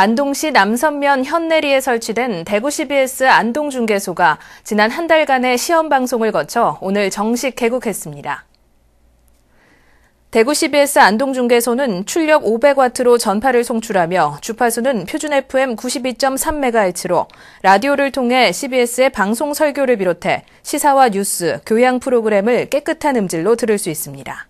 안동시 남선면 현내리에 설치된 대구 CBS 안동중계소가 지난 한 달간의 시험 방송을 거쳐 오늘 정식 개국했습니다. 대구 CBS 안동중계소는 출력 500와트로 전파를 송출하며 주파수는 표준 FM 92.3MHz로 라디오를 통해 CBS의 방송 설교를 비롯해 시사와 뉴스, 교양 프로그램을 깨끗한 음질로 들을 수 있습니다.